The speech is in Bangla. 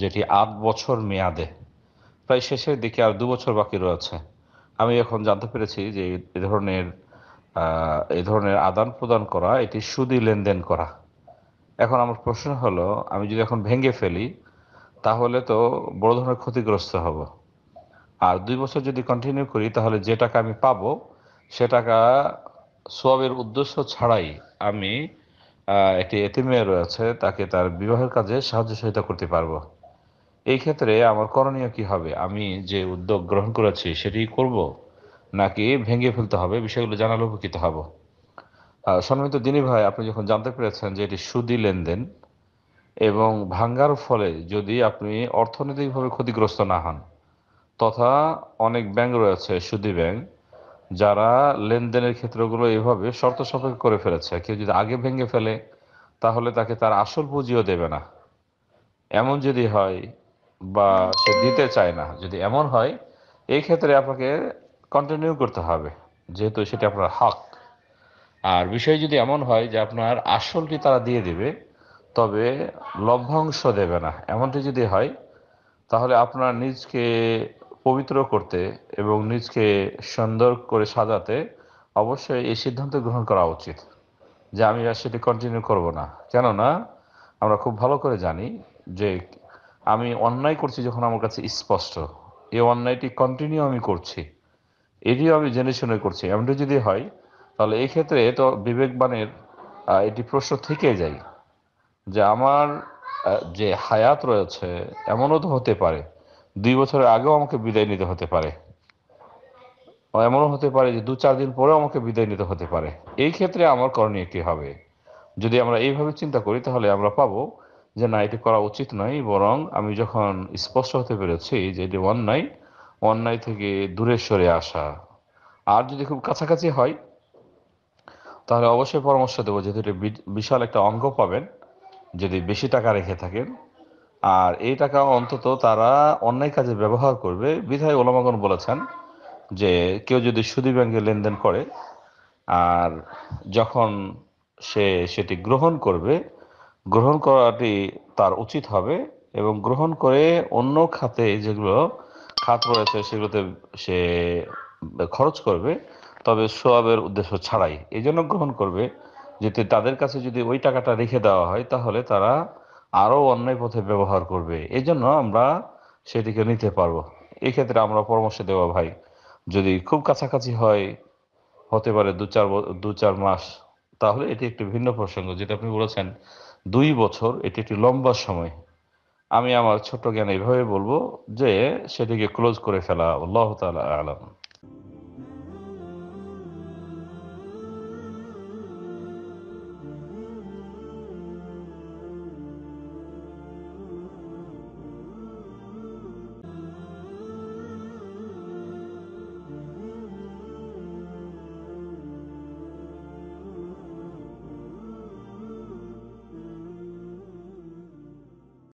যেটি আট বছর মেয়াদে প্রায় শেষের দিকে আর দু বছর বাকি রয়েছে আমি এখন জানতে পেরেছি যে এ ধরনের এ ধরনের আদান প্রদান করা এটি সুদি লেনদেন করা এখন আমার প্রশ্ন হলো আমি যদি এখন ভেঙে ফেলি তাহলে তো বড় ধরনের ক্ষতিগ্রস্ত হব আর দুই বছর যদি কন্টিনিউ করি তাহলে যে টাকা আমি পাবো সে টাকা সোয়াবের উদ্দেশ্য ছাড়াই আমি একটি এতিমে রয়েছে তাকে তার বিবাহের কাজে সাহায্য সহায়তা করতে পারবো এই ক্ষেত্রে আমার করণীয় কি হবে আমি যে উদ্যোগ গ্রহণ করেছি সেটি করব নাকি ভেঙে ফেলতে হবে বিষয়গুলো জানালে উপকৃত হব সম্মিত দিনী ভাই আপনি যখন জানতে পেরেছেন যে এটি সুদি লেনদেন এবং ভাঙ্গার ফলে যদি আপনি অর্থনৈতিকভাবে ক্ষতিগ্রস্ত না হন তথা অনেক ব্যাংক রয়েছে সুদি ব্যাংক যারা লেনদেনের ক্ষেত্রগুলো এভাবে শর্ত সাপেক্ষ করে ফেলেছে কেউ যদি আগে ভেঙে ফেলে তাহলে তাকে তার আসল পুঁজিও দেবে না এমন যদি হয় বা সে দিতে চায় না যদি এমন হয় এই ক্ষেত্রে আপনাকে কন্টিনিউ করতে হবে যেহেতু সেটা আপনার হক আর বিষয় যদি এমন হয় যে আপনার আসলটি তারা দিয়ে দেবে তবে লভ্যাংশ দেবে না এমনটি যদি হয় তাহলে আপনার নিজকে পবিত্র করতে এবং নিজকে সুন্দর করে সাজাতে অবশ্যই এই সিদ্ধান্ত গ্রহণ করা উচিত যে আমি আর সেটি কন্টিনিউ করব না কেননা আমরা খুব ভালো করে জানি যে আমি অন্যায় করছি যখন আমার কাছে স্পষ্ট এই অন্যায়টি কন্টিনিউ আমি করছি এটিও আমি জেনে শুনে করছি এমনটি যদি হয় তাহলে এই ক্ষেত্রে তো বিবেকবানের এটি প্রশ্ন থেকে যায় যে আমার যে হায়াত রয়েছে এমনও তো হতে পারে দুই বছরের আগেও আমাকে বিদায় নিতে হতে পারে এমনও হতে পারে যে দু চার দিন পরেও আমাকে বিদায় নিতে হতে পারে এই ক্ষেত্রে আমার করণীয় কী হবে যদি আমরা এইভাবে চিন্তা করি তাহলে আমরা পাবো যে না এটি করা উচিত নয় বরং আমি যখন স্পষ্ট হতে পেরেছি যে এটি অন্যায় অন্যায় থেকে দূরে সরে আসা আর যদি খুব কাছাকাছি হয় তাহলে অবশ্যই পরামর্শ দেবো যেহেতু বিশাল একটা অঙ্ক পাবেন যদি বেশি টাকা রেখে থাকেন আর এই টাকা অন্তত তারা অন্যায় কাজে ব্যবহার করবে বিধায় ওলামাগণ বলেছেন যে কেউ যদি সুদী ব্যাংকে লেনদেন করে আর যখন সে সেটি গ্রহণ করবে গ্রহণ করাটি তার উচিত হবে এবং গ্রহণ করে অন্য খাতে যেগুলো খাত রয়েছে সেগুলোতে সে খরচ করবে তবে সোয়াবের উদ্দেশ্য ছাড়াই এই জন্য গ্রহণ করবে যেতে তাদের কাছে যদি ওই টাকাটা রেখে দেওয়া হয় তাহলে তারা আরও অন্যায় পথে ব্যবহার করবে এই জন্য আমরা সেটিকে নিতে পারবো এক্ষেত্রে আমরা পরামর্শ দেওয়া ভাই যদি খুব কাছাকাছি হয় হতে পারে দু চার দু চার মাস তাহলে এটি একটি ভিন্ন প্রসঙ্গ যেটা আপনি বলেছেন দুই বছর এটি একটি লম্বা সময় আমি আমার ছোট জ্ঞান এভাবে বলবো যে সেটিকে ক্লোজ করে ফেলা আল্লাহ তালা আলম